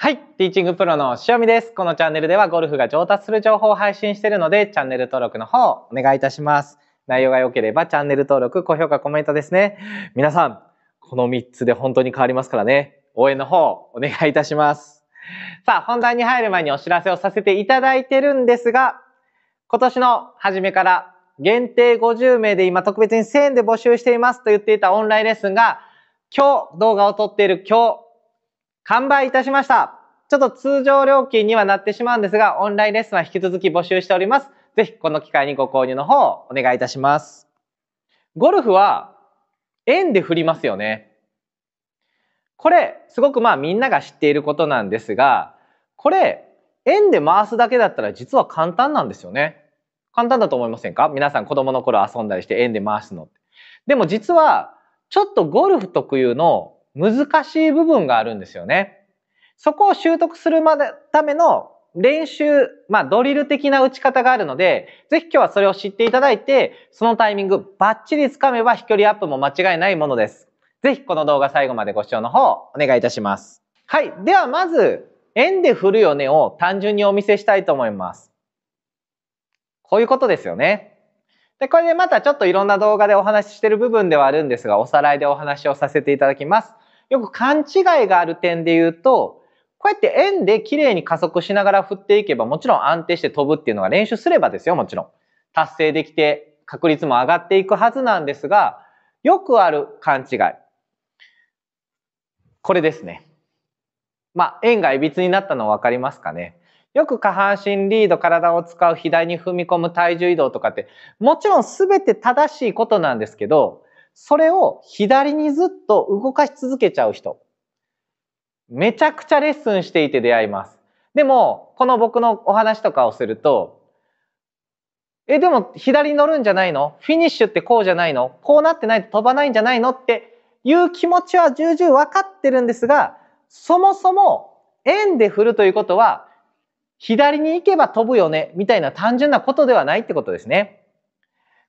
はい。ティーチングプロの塩見です。このチャンネルではゴルフが上達する情報を配信しているので、チャンネル登録の方お願いいたします。内容が良ければチャンネル登録、高評価、コメントですね。皆さん、この3つで本当に変わりますからね。応援の方お願いいたします。さあ、本題に入る前にお知らせをさせていただいてるんですが、今年の初めから限定50名で今特別に1000円で募集していますと言っていたオンラインレッスンが、今日動画を撮っている今日、完売いたしました。ちょっと通常料金にはなってしまうんですが、オンラインレッスンは引き続き募集しております。ぜひこの機会にご購入の方をお願いいたします。ゴルフは円で振りますよね。これ、すごくまあみんなが知っていることなんですが、これ、円で回すだけだったら実は簡単なんですよね。簡単だと思いませんか皆さん子供の頃遊んだりして円で回すのって。でも実は、ちょっとゴルフ特有の難しい部分があるんですよね。そこを習得するまでための練習、まあドリル的な打ち方があるので、ぜひ今日はそれを知っていただいて、そのタイミングバッチリ掴めば飛距離アップも間違いないものです。ぜひこの動画最後までご視聴の方お願いいたします。はい。ではまず、円で振るよねを単純にお見せしたいと思います。こういうことですよね。で、これでまたちょっといろんな動画でお話ししてる部分ではあるんですが、おさらいでお話をさせていただきます。よく勘違いがある点で言うと、こうやって円で綺麗に加速しながら振っていけば、もちろん安定して飛ぶっていうのが練習すればですよ、もちろん。達成できて確率も上がっていくはずなんですが、よくある勘違い。これですね。まあ、円がいびつになったの分かりますかね。よく下半身リード、体を使う、左に踏み込む体重移動とかって、もちろん全て正しいことなんですけど、それを左にずっと動かし続けちゃう人。めちゃくちゃレッスンしていて出会います。でも、この僕のお話とかをすると、え、でも左に乗るんじゃないのフィニッシュってこうじゃないのこうなってないと飛ばないんじゃないのっていう気持ちは重々わかってるんですが、そもそも円で振るということは、左に行けば飛ぶよね、みたいな単純なことではないってことですね。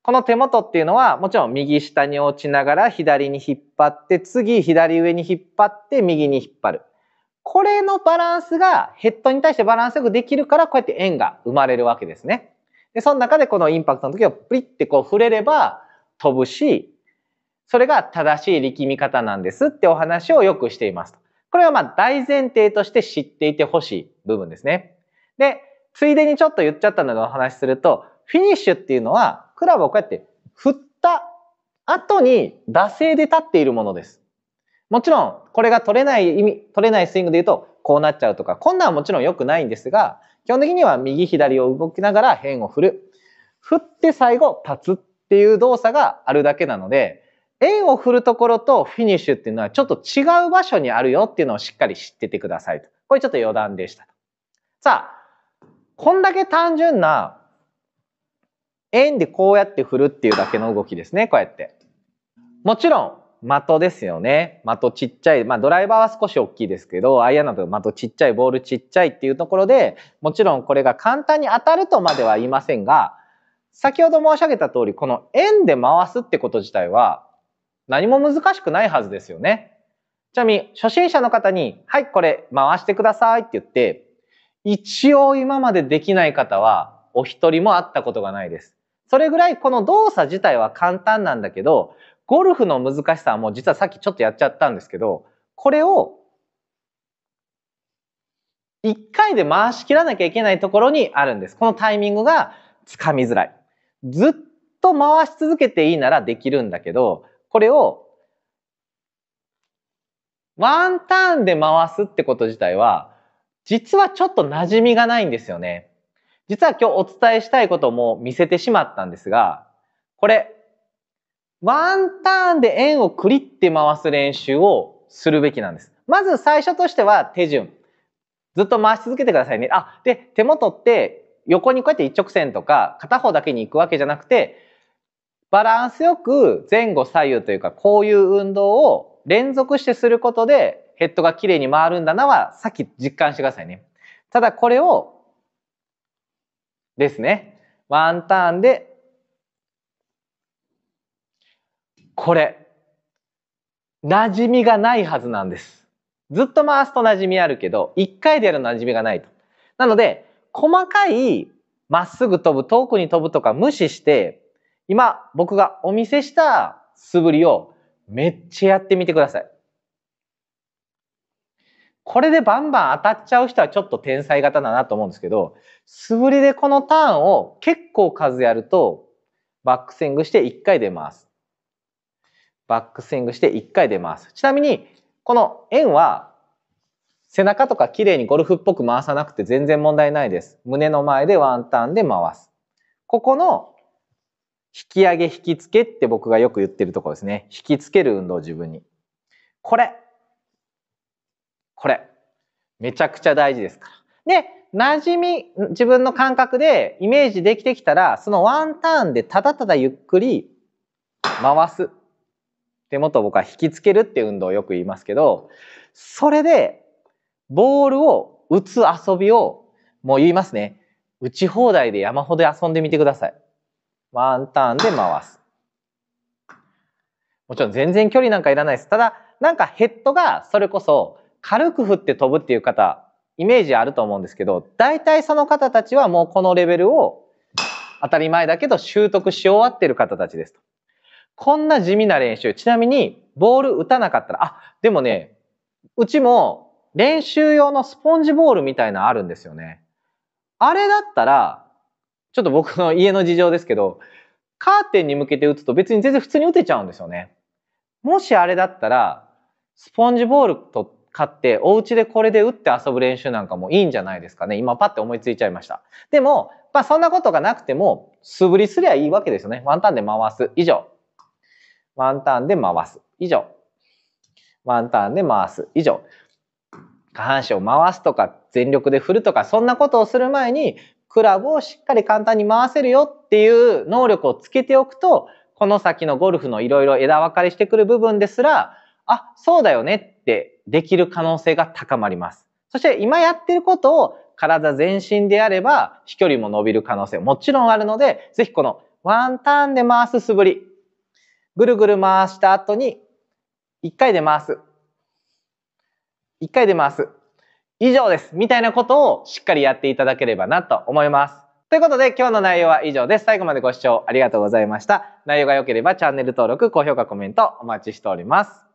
この手元っていうのはもちろん右下に落ちながら左に引っ張って次左上に引っ張って右に引っ張る。これのバランスがヘッドに対してバランスよくできるからこうやって円が生まれるわけですね。で、その中でこのインパクトの時はプリってこう触れれば飛ぶし、それが正しい力み方なんですってお話をよくしています。これはまあ大前提として知っていてほしい部分ですね。で、ついでにちょっと言っちゃったのでお話しすると、フィニッシュっていうのはクラブをこうやって振った後に惰性で立っているものです。もちろん、これが取れない意味、取れないスイングで言うと、こうなっちゃうとか、こんなんはもちろん良くないんですが、基本的には右左を動きながら辺を振る。振って最後、立つっていう動作があるだけなので、円を振るところとフィニッシュっていうのはちょっと違う場所にあるよっていうのをしっかり知っててくださいと。これちょっと余談でした。さあ、こんだけ単純な円でこうやって振るっていうだけの動きですね、こうやって。もちろん、的ですよね。的ちっちゃい。まあドライバーは少し大きいですけど、アイアンなど的ちっちゃい、ボールちっちゃいっていうところで、もちろんこれが簡単に当たるとまでは言いませんが、先ほど申し上げた通り、この円で回すってこと自体は何も難しくないはずですよね。ちなみに初心者の方に、はい、これ回してくださいって言って、一応今までできない方はお一人も会ったことがないです。それぐらいこの動作自体は簡単なんだけど、ゴルフの難しさはもう実はさっきちょっとやっちゃったんですけど、これを1回で回しきらなきゃいけないところにあるんです。このタイミングがつかみづらい。ずっと回し続けていいならできるんだけど、これをワンターンで回すってこと自体は、実はちょっと馴染みがないんですよね。実は今日お伝えしたいことも見せてしまったんですが、これ、ワンターンで円をクリって回す練習をするべきなんです。まず最初としては手順。ずっと回し続けてくださいね。あ、で、手元って横にこうやって一直線とか片方だけに行くわけじゃなくて、バランスよく前後左右というかこういう運動を連続してすることでヘッドが綺麗に回るんだなはさっき実感してくださいね。ただこれをですね。ワンターンで、これ、馴染みがないはずなんです。ずっと回すと馴染みあるけど、1回でやる馴染みがないと。なので、細かいまっすぐ飛ぶ、遠くに飛ぶとか無視して、今僕がお見せした素振りをめっちゃやってみてください。これでバンバン当たっちゃう人はちょっと天才型だなと思うんですけど、素振りでこのターンを結構数やると、バックスイングして1回出ます。バックスイングして1回出ます。ちなみに、この円は背中とか綺麗にゴルフっぽく回さなくて全然問題ないです。胸の前でワンターンで回す。ここの引き上げ、引きつけって僕がよく言ってるところですね。引きつける運動自分に。これ、これ。めちゃくちゃ大事ですから。で、馴染み、自分の感覚でイメージできてきたら、そのワンターンでただただゆっくり回す。手元を僕は引きつけるっていう運動をよく言いますけど、それで、ボールを打つ遊びを、もう言いますね。打ち放題で山ほど遊んでみてください。ワンターンで回す。もちろん全然距離なんかいらないです。ただ、なんかヘッドがそれこそ軽く振って飛ぶっていう方イメージあると思うんですけど大体その方たちはもうこのレベルを当たり前だけど習得し終わってる方たちですと。こんな地味な練習ちなみにボール打たなかったらあでもねうちも練習用のスポンジボールみたいなあるんですよね。あれだったらちょっと僕の家の事情ですけどカーテンに向けて打つと別に全然普通に打てちゃうんですよね。もしあれだったらスポンジボール取って買ってお家でこれで打って遊ぶ練習なんかもいいんじゃないですかね今パッて思いついちゃいましたでも、まあ、そんなことがなくても素振りすりゃいいわけですよねワンタンで回す以上ワンタンで回す以上ワンタンで回す以上下半身を回すとか全力で振るとかそんなことをする前にクラブをしっかり簡単に回せるよっていう能力をつけておくとこの先のゴルフのいろいろ枝分かれしてくる部分ですらあ、そうだよねってできる可能性が高まります。そして今やってることを体全身でやれば飛距離も伸びる可能性もちろんあるので、ぜひこのワンターンで回す素振り。ぐるぐる回した後に1回で回す。1回で回す。以上です。みたいなことをしっかりやっていただければなと思います。ということで今日の内容は以上です。最後までご視聴ありがとうございました。内容が良ければチャンネル登録、高評価、コメントお待ちしております。